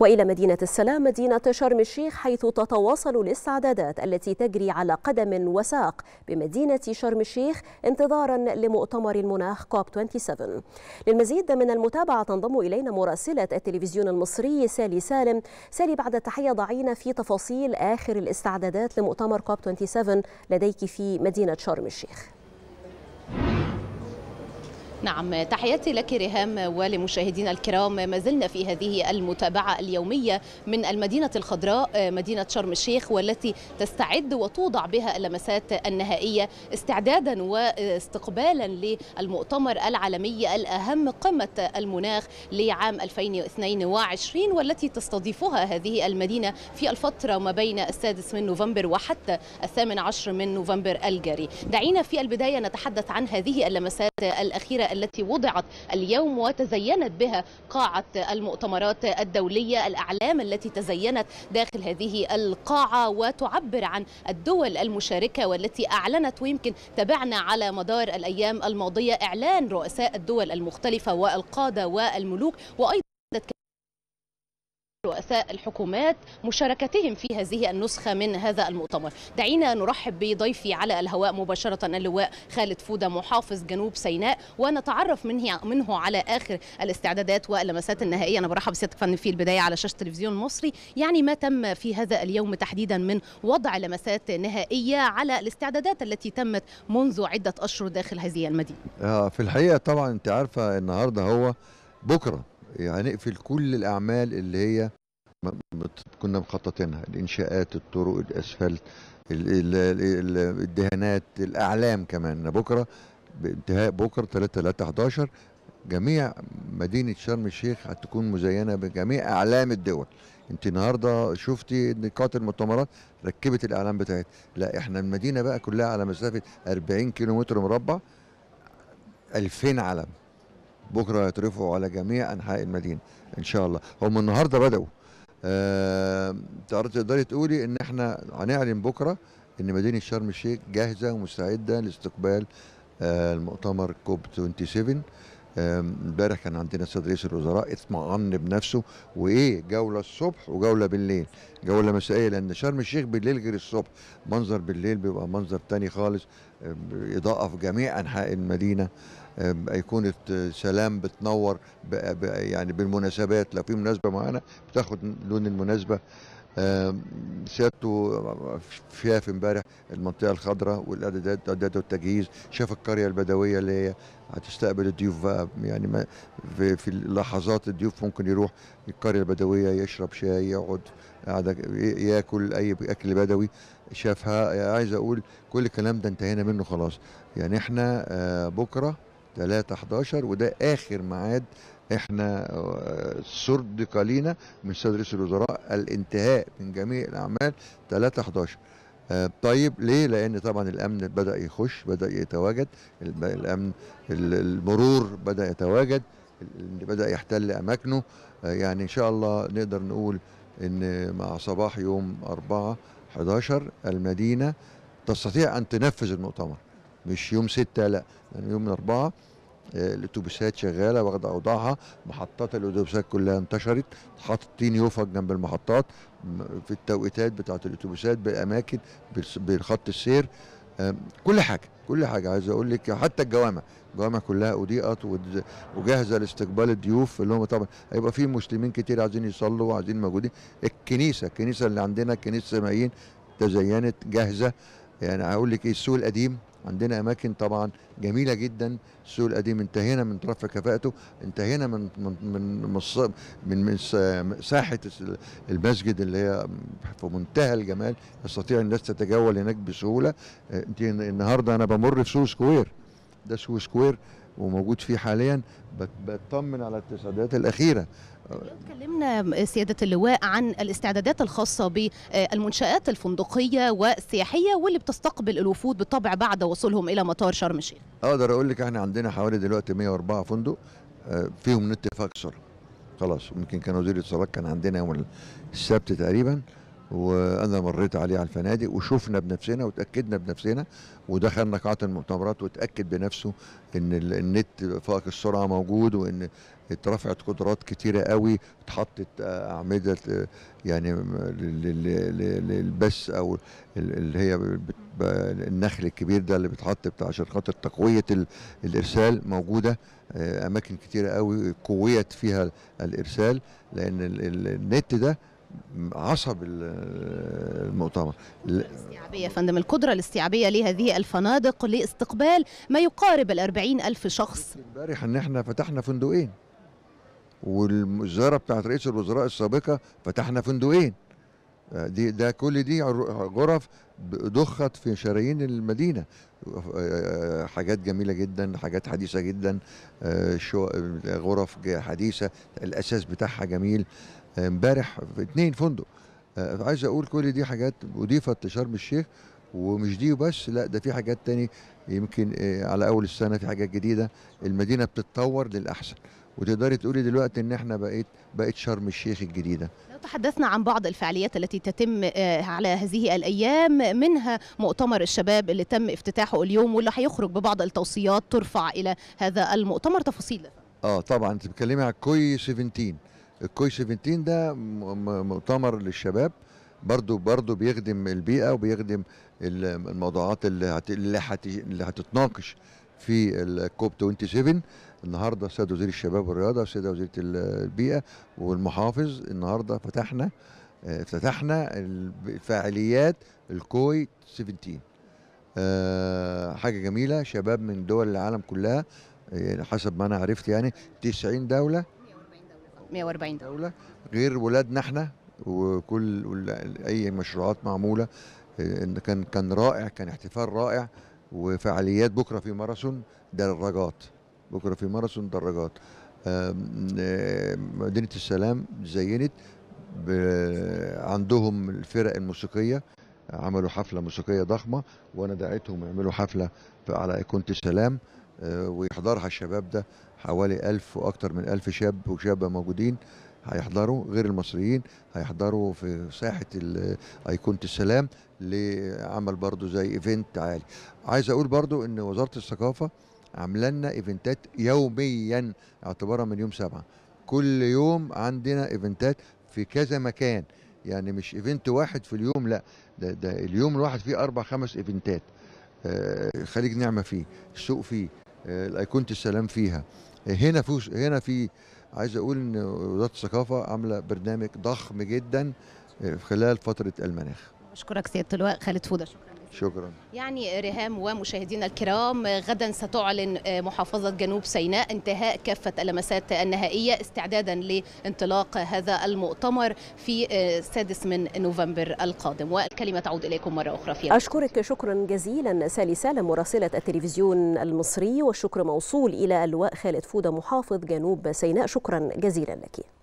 وإلى مدينة السلام مدينة شرم الشيخ حيث تتواصل الاستعدادات التي تجري على قدم وساق بمدينة شرم الشيخ انتظارا لمؤتمر المناخ كوب 27 للمزيد من المتابعة تنضم إلينا مراسلة التلفزيون المصري سالي سالم سالي بعد التحية ضعينا في تفاصيل آخر الاستعدادات لمؤتمر كوب 27 لديك في مدينة شرم الشيخ نعم تحياتي لك ريهام ولمشاهدينا الكرام ما زلنا في هذه المتابعة اليومية من المدينة الخضراء مدينة شرم الشيخ والتي تستعد وتوضع بها اللمسات النهائية استعدادا واستقبالا للمؤتمر العالمي الأهم قمة المناخ لعام 2022 والتي تستضيفها هذه المدينة في الفترة ما بين السادس من نوفمبر وحتى الثامن عشر من نوفمبر الجاري دعينا في البداية نتحدث عن هذه اللمسات الأخيرة التي وضعت اليوم وتزينت بها قاعة المؤتمرات الدولية الأعلام التي تزينت داخل هذه القاعة وتعبر عن الدول المشاركة والتي أعلنت ويمكن تابعنا على مدار الأيام الماضية إعلان رؤساء الدول المختلفة والقادة والملوك وأيضا رؤساء الحكومات مشاركتهم في هذه النسخة من هذا المؤتمر دعينا نرحب بضيفي على الهواء مباشرة اللواء خالد فودة محافظ جنوب سيناء ونتعرف منه, منه على آخر الاستعدادات واللمسات النهائية أنا برحب بسيادتك فن في البداية على شاشة التلفزيون المصري يعني ما تم في هذا اليوم تحديدا من وضع لمسات نهائية على الاستعدادات التي تمت منذ عدة أشهر داخل هذه المدينة آه، في الحقيقة طبعا أنت عارفة النهاردة هو بكرة هنقفل يعني كل الاعمال اللي هي كنا مخططينها الانشاءات الطرق الاسفلت الدهانات الاعلام كمان بكره بانتهاء بكره 3 3 11 جميع مدينه شرم الشيخ هتكون مزينه بجميع اعلام الدول انت النهارده شفتي نقاط المؤتمرات ركبت الاعلام بتاعتها لا احنا المدينه بقى كلها على مسافه 40 كيلو متر مربع 2000 علم بكره هيترفعوا على جميع انحاء المدينه ان شاء الله هم النهارده بداوا أه تقدري تقولي ان احنا هنعلن بكره ان مدينه شرم الشيخ جاهزه ومستعده لاستقبال آه، المؤتمر كوب 27 امبارح كان عندنا استاذ رئيس الوزراء اطمأن بنفسه وايه جوله الصبح وجوله بالليل جوله مسائيه لان شرم الشيخ بالليل غير الصبح منظر بالليل بيبقى منظر تاني خالص اضاءه في جميع انحاء المدينه أيقونة آه، سلام بتنور يعني بالمناسبات لو في مناسبة معانا بتاخد لون المناسبة سيادته شاف امبارح المنطقه الخضراء والاعداد والتجهيز شاف القريه البدويه اللي هي هتستقبل الضيوف بقى يعني ما في, في اللحظات الضيوف ممكن يروح القريه البدويه يشرب شاي يقعد ياكل اي اكل بدوي شافها عايز اقول كل الكلام ده انتهينا منه خلاص يعني احنا آه، بكره 3 11 وده اخر ميعاد احنا آه، سردق لينا من سيد رئيس الوزراء الانتهاء من جميع الاعمال 3 11 آه، طيب ليه؟ لأن طبعا الأمن بدأ يخش بدأ يتواجد الأمن المرور بدأ يتواجد بدأ يحتل أماكنه آه، يعني إن شاء الله نقدر نقول إن مع صباح يوم 4 11 المدينة تستطيع أن تنفذ المؤتمر مش يوم 6 لا يعني يوم 4 الاتوبيسات شغاله واخده اوضاعها محطات الاتوبيسات كلها انتشرت حاطين يوفق جنب المحطات في التوقيتات بتاعت الاتوبيسات باماكن بخط السير كل حاجه كل حاجه عايز اقول لك حتى الجوامع الجوامع كلها اضيئت وجاهزه لاستقبال الضيوف اللي هم طبعا هيبقى في مسلمين كتير عايزين يصلوا وعايزين موجودين الكنيسه الكنيسه اللي عندنا كنيسه سمايين تزينت جاهزه يعني هقول لك ايه السوق القديم عندنا اماكن طبعا جميله جدا السوق القديم انتهينا من رفع كفاءته انتهينا من من من من, من ساحه المسجد اللي هي في منتهى الجمال يستطيع الناس تتجول هناك بسهوله آه، النهارده انا بمر في سوق سكوير ده سوق سكوير وموجود فيه حاليا بتطمن على التشهدات الاخيره اتكلمنا سيادة اللواء عن الاستعدادات الخاصة بالمنشآت الفندقية والسياحية واللي بتستقبل الوفود بالطبع بعد وصولهم إلى مطار شرم الشيخ. أقدر أقول لك إحنا عندنا حوالي دلوقتي 104 فندق آه، فيهم نت فاكسر خلاص ممكن كان وزير الاتصالات كان عندنا يوم السبت تقريبا وانا مريت عليه على الفنادق وشفنا بنفسنا وتاكدنا بنفسنا ودخلنا قاعه المؤتمرات وتاكد بنفسه ان النت فائق السرعه موجود وان اترفعت قدرات كتيره قوي اتحطت آه، اعمده آه، يعني للبث او اللي هي النخل الكبير ده اللي بيتحط بتاع عشان خاطر تقويه الارسال موجوده آه، اماكن كتيره قوي قويت فيها الارسال لان النت ده عصب المؤتمر الاستيعابية يا فندم القدرة الاستيعابية لهذه الفنادق لاستقبال ما يقارب الأربعين ألف شخص امبارح ان احنا فتحنا فندقين والوزارة بتاعت رئيس الوزراء السابقة فتحنا فندقين دي ده كل دي غرف ضخت في شرايين المدينه آه، حاجات جميله جدا حاجات حديثه جدا آه، غرف حديثه الاساس بتاعها جميل آه، امبارح اتنين فندق عايز اقول كل دي حاجات اضيفت لشرم الشيخ ومش دي وبس لا ده في حاجات تاني يمكن على اول السنه في حاجات جديده المدينه بتتطور للاحسن وتقدري تقولي دلوقتي ان احنا بقيت بقت شرم الشيخ الجديده لو تحدثنا عن بعض الفعاليات التي تتم آه، على هذه الايام منها مؤتمر الشباب اللي تم افتتاحه اليوم واللي هيخرج ببعض التوصيات ترفع الى هذا المؤتمر تفاصيل اه طبعا انت بتتكلمي على كوي 17 الكوي 17 ده مؤتمر للشباب برضو برضو بيخدم البيئه وبيخدم الموضوعات اللي هتتناقش في الكوب 27 النهارده السيد وزير الشباب والرياضه والسيده وزيره البيئه والمحافظ النهارده فتحنا آه، افتتحنا فعاليات الكوي 17 آه، حاجه جميله شباب من دول العالم كلها يعني حسب ما انا عرفت يعني 90 دوله 140 دوله دوله غير ولادنا احنا وكل اي مشروعات معموله آه، ان كان كان رائع كان احتفال رائع وفعاليات بكره في ماراثون درجات بكره في ماراثون دراجات مدينه السلام زينت عندهم الفرق الموسيقيه عملوا حفله موسيقيه ضخمه وانا دعيتهم يعملوا حفله على ايقونه السلام آه، ويحضرها الشباب ده حوالي ألف واكثر من ألف شاب وشابه موجودين هيحضروا غير المصريين هيحضروا في ساحه ايقونه السلام لعمل برضو زي ايفنت عالي عايز اقول برضو ان وزاره الثقافه عامله لنا ايفنتات يوميا اعتبارا من يوم سبعه كل يوم عندنا ايفنتات في كذا مكان يعني مش ايفنت واحد في اليوم لا ده, ده اليوم الواحد فيه اربع خمس ايفنتات آه، خليج نعمه فيه السوق فيه الايكونت آه، الايقونه السلام فيها هنا في هنا في عايز اقول ان وزاره الثقافه عامله برنامج ضخم جدا آه، خلال فتره المناخ بشكرك سياده اللواء خالد فوده شكرا شكرا يعني رهام ومشاهدينا الكرام غدا ستعلن آه، محافظة جنوب سيناء انتهاء كافة اللمسات النهائية استعدادا لانطلاق هذا المؤتمر في السادس آه، من نوفمبر القادم والكلمة تعود إليكم مرة أخرى فيها أشكرك شكرا جزيلا سالي سالم مراسلة التلفزيون المصري والشكر موصول إلى اللواء خالد فودة محافظ جنوب سيناء شكرا جزيلا لك